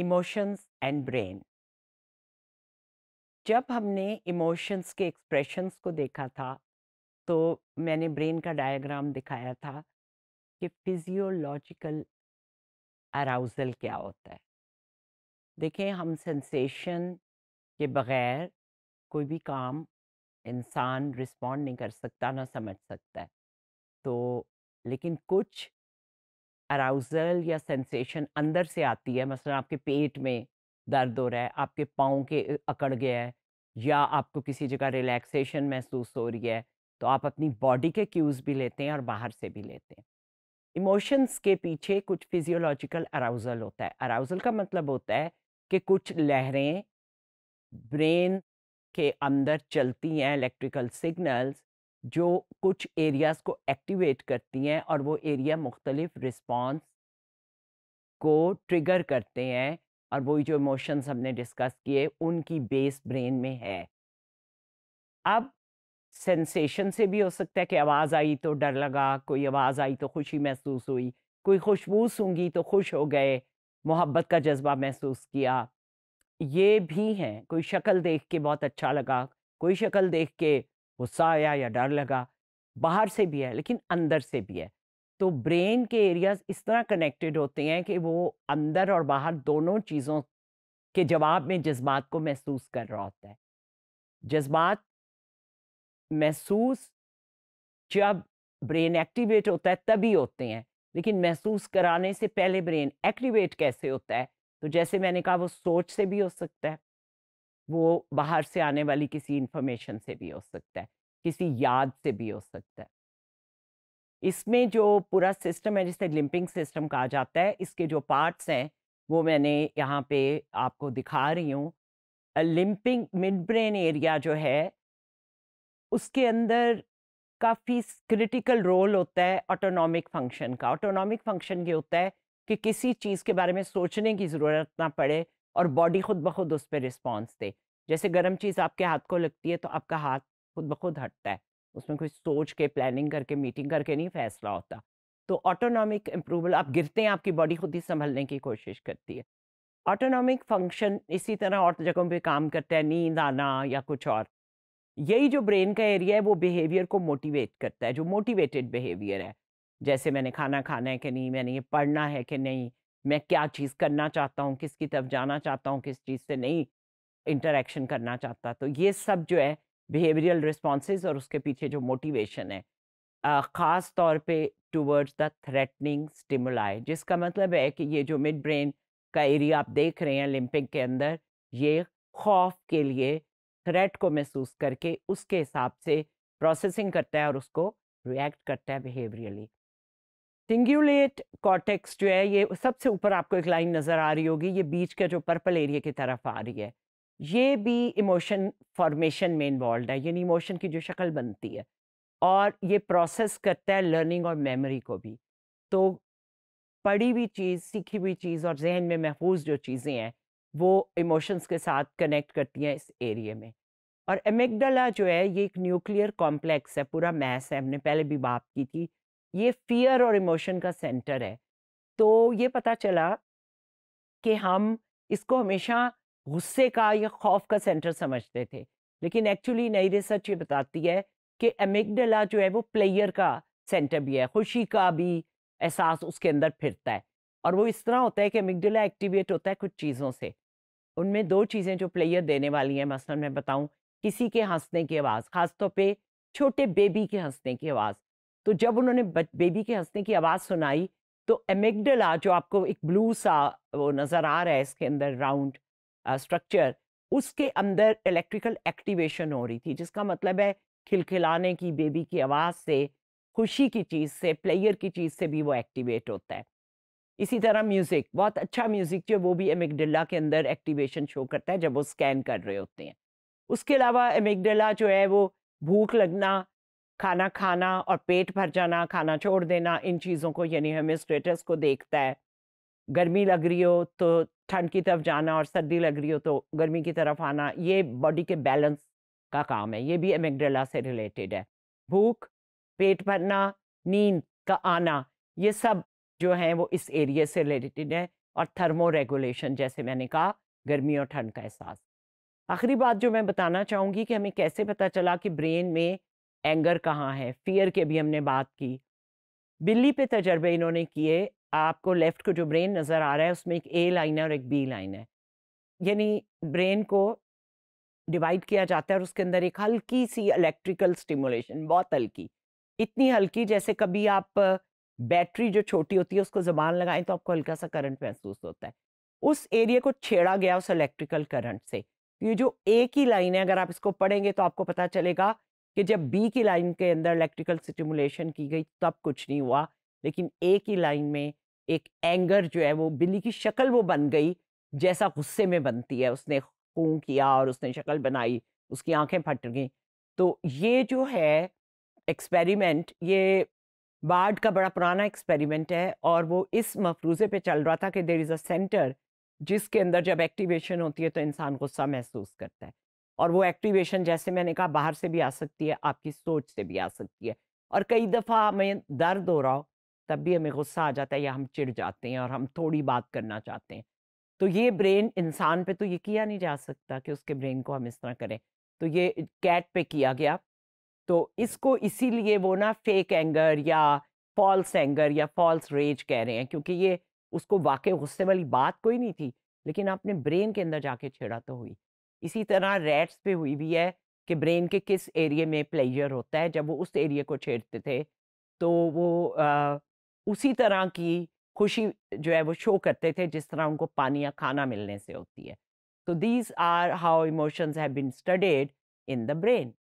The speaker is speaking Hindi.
इमोशंस एंड ब्रेन जब हमने इमोशंस के एक्सप्रेशंस को देखा था तो मैंने ब्रेन का डायग्राम दिखाया था कि फिजियोलॉजिकल अराउजल क्या होता है देखें हम सेंसेशन के बगैर कोई भी काम इंसान रिस्पॉन्ड नहीं कर सकता ना समझ सकता है तो लेकिन कुछ अराउजल या सेंसेशन अंदर से आती है मसलन आपके पेट में दर्द हो रहा है आपके पाँव के अकड़ गया है या आपको किसी जगह रिलैक्सेशन महसूस हो रही है तो आप अपनी बॉडी के क्यूज़ भी लेते हैं और बाहर से भी लेते हैं इमोशंस के पीछे कुछ फिजियोलॉजिकल अराउजल होता है अराउजल का मतलब होता है कि कुछ लहरें ब्रेन के अंदर चलती हैं इलेक्ट्रिकल सिग्नल्स जो कुछ एरियाज़ को एक्टिवेट करती हैं और वो एरिया मुख्तलिफ रिस्पॉन्स को ट्रिगर करते हैं और वही जो इमोशंस हमने डिस्कस किए उनकी बेस ब्रेन में है अब सेंसेशन से भी हो सकता है कि आवाज़ आई तो डर लगा कोई आवाज़ आई तो खुशी महसूस हुई कोई खुशबू सूंगी तो खुश हो गए मोहब्बत का जज्बा महसूस किया ये भी हैं कोई शक्ल देख के बहुत अच्छा लगा कोई शक्ल देख के गुस्सा आया या डर लगा बाहर से भी है लेकिन अंदर से भी है तो ब्रेन के एरियाज इस तरह कनेक्टेड होते हैं कि वो अंदर और बाहर दोनों चीज़ों के जवाब में जज्बात को महसूस कर रहा होता है जज्बात महसूस जब ब्रेन एक्टिवेट होता है तभी होते हैं लेकिन महसूस कराने से पहले ब्रेन एक्टिवेट कैसे होता है तो जैसे मैंने कहा वो सोच से भी हो सकता है वो बाहर से आने वाली किसी इन्फॉर्मेशन से भी हो सकता है किसी याद से भी हो सकता है इसमें जो पूरा सिस्टम है जिसे लिंपिंग सिस्टम कहा जाता है इसके जो पार्ट्स हैं वो मैंने यहाँ पे आपको दिखा रही हूँ लिंपिंग मिड ब्रेन एरिया जो है उसके अंदर काफ़ी क्रिटिकल रोल होता है ऑटोनॉमिक फंक्शन का ऑटोनॉमिक फंक्शन ये होता है कि किसी चीज़ के बारे में सोचने की ज़रूरत ना पड़े और बॉडी खुद ब खुद उस पर रिस्पॉन्स दे जैसे गर्म चीज़ आपके हाथ को लगती है तो आपका हाथ खुद ब खुद हटता है उसमें कोई सोच के प्लानिंग करके मीटिंग करके नहीं फैसला होता तो ऑटोनॉमिक इम्प्रूवल आप गिरते हैं आपकी बॉडी खुद ही संभलने की कोशिश करती है ऑटोनॉमिक फंक्शन इसी तरह और तो जगहों पे काम करता है नींद आना या कुछ और यही जो ब्रेन का एरिया है वो बिहेवियर को मोटिवेट करता है जो मोटिवेटेड बिहेवियर है जैसे मैंने खाना खाना है कि नहीं मैंने ये पढ़ना है कि नहीं मैं क्या चीज़ करना चाहता हूँ किसकी तरफ जाना चाहता हूँ किस चीज़ से नहीं इंटरेक्शन करना चाहता तो ये सब जो है बिहेवियरल रिस्पॉन्स और उसके पीछे जो मोटिवेशन है ख़ास तौर पे टूवर्ड्स द थ्रेटनिंग स्टिमुलाई जिसका मतलब है कि ये जो मिड ब्रेन का एरिया आप देख रहे हैं लिम्पिक के अंदर ये खौफ के लिए थ्रेट को महसूस करके उसके हिसाब से प्रोसेसिंग करता है और उसको रिएक्ट करता है बिहेवियरली सिंगुलेट कॉटेक्स जो है ये सबसे ऊपर आपको एक लाइन नज़र आ रही होगी ये बीच का जो पर्पल एरिया की तरफ आ रही है ये भी इमोशन फॉर्मेशन में इन्वॉल्व है यानी इमोशन की जो शक्ल बनती है और ये प्रोसेस करता है लर्निंग और मेमोरी को भी तो पढ़ी हुई चीज़ सीखी हुई चीज़ और जहन में महफूज जो चीज़ें हैं वो इमोशंस के साथ कनेक्ट करती हैं इस एरिए में और एमेगडला जो है ये एक न्यूक्लियर कॉम्प्लेक्स है पूरा मैस है हमने पहले भी बात की थी ये फियर और इमोशन का सेंटर है तो ये पता चला कि हम इसको हमेशा गुस्से का या खौफ का सेंटर समझते थे लेकिन एक्चुअली नई रिसर्च ये बताती है कि एमिकडला जो है वो प्लेयर का सेंटर भी है खुशी का भी एहसास उसके अंदर फिरता है और वो इस तरह होता है कि एमिकडला एक्टिवेट होता है कुछ चीज़ों से उनमें दो चीज़ें जो प्लेयर देने वाली हैं मसलन मैं बताऊँ किसी के हंसने की आवाज़ ख़ासतौर पर छोटे बेबी के हंसने की आवाज़ तो जब उन्होंने बेबी के हंसने की आवाज़ सुनाई तो एमेगडला जो आपको एक ब्लू सा वो नज़र आ रहा है इसके अंदर राउंड स्ट्रक्चर उसके अंदर इलेक्ट्रिकल एक्टिवेशन हो रही थी जिसका मतलब है खिलखिलाने की बेबी की आवाज़ से खुशी की चीज़ से प्लेयर की चीज़ से भी वो एक्टिवेट होता है इसी तरह म्यूज़िक बहुत अच्छा म्यूज़िक जो वो भी एमेगडला के अंदर एक्टिवेशन शो करता है जब वो स्कैन कर रहे होते हैं उसके अलावा एमेगडला जो है वो भूख लगना खाना खाना और पेट भर जाना खाना छोड़ देना इन चीज़ों को यानी हमें स्टेटस को देखता है गर्मी लग रही हो तो ठंड की तरफ जाना और सर्दी लग रही हो तो गर्मी की तरफ आना ये बॉडी के बैलेंस का काम है ये भी एमेगडेला से रिलेटेड है भूख पेट भरना नींद का आना ये सब जो हैं वो इस एरिए से रिलेटेड है और थर्मो रेगुलेशन जैसे मैंने कहा गर्मी और ठंड का एहसास आखिरी बात जो मैं बताना चाहूँगी कि हमें कैसे पता चला कि ब्रेन में एंगर कहाँ है फियर के भी हमने बात की बिल्ली पे तजर्बे इन्होंने किए आपको लेफ़्ट को जो ब्रेन नज़र आ रहा है उसमें एक ए लाइन है और एक बी लाइन है यानी ब्रेन को डिवाइड किया जाता है और उसके अंदर एक हल्की सी इलेक्ट्रिकल स्टिमुलेशन बहुत हल्की इतनी हल्की जैसे कभी आप बैटरी जो छोटी होती है उसको जबान लगाएं तो आपको हल्का सा करंट महसूस होता है उस एरिया को छेड़ा गया उस इलेक्ट्रिकल करंट से तो ये जो एक ही लाइन है अगर आप इसको पढ़ेंगे तो आपको पता चलेगा कि जब बी की लाइन के अंदर इलेक्ट्रिकल स्टिमुलेशन की गई तब कुछ नहीं हुआ लेकिन ए की लाइन में एक एंगर जो है वो बिल्ली की शक्ल वो बन गई जैसा गुस्से में बनती है उसने खूँ किया और उसने शक्ल बनाई उसकी आंखें फट गई तो ये जो है एक्सपेरिमेंट ये बार्ड का बड़ा पुराना एक्सपेरिमेंट है और वो इस मफरूजे पे चल रहा था कि देर इज़ अ सेंटर जिसके अंदर जब एक्टिवेशन होती है तो इंसान गुस्सा महसूस करता है और वो एक्टिवेशन जैसे मैंने कहा बाहर से भी आ सकती है आपकी सोच से भी आ सकती है और कई दफ़ा हमें दर्द हो रहा हो तब भी हमें गुस्सा आ जाता है या हम चिढ़ जाते हैं और हम थोड़ी बात करना चाहते हैं तो ये ब्रेन इंसान पे तो ये किया नहीं जा सकता कि उसके ब्रेन को हम इस तरह करें तो ये कैट पे किया गया तो इसको इसीलिए वो ना फेक एंगर या फॉल्स एंगर या फॉल्स रेज कह रहे हैं क्योंकि ये उसको वाकई गुस्से वाली बात कोई नहीं थी लेकिन आपने ब्रेन के अंदर जाके छेड़ा तो हुई इसी तरह रेट्स पे हुई भी है कि ब्रेन के किस एरिए में प्लेजर होता है जब वो उस एरिए को छेड़ते थे तो वो आ, उसी तरह की खुशी जो है वो शो करते थे जिस तरह उनको पानी या खाना मिलने से होती है तो these are how emotions have been studied in the brain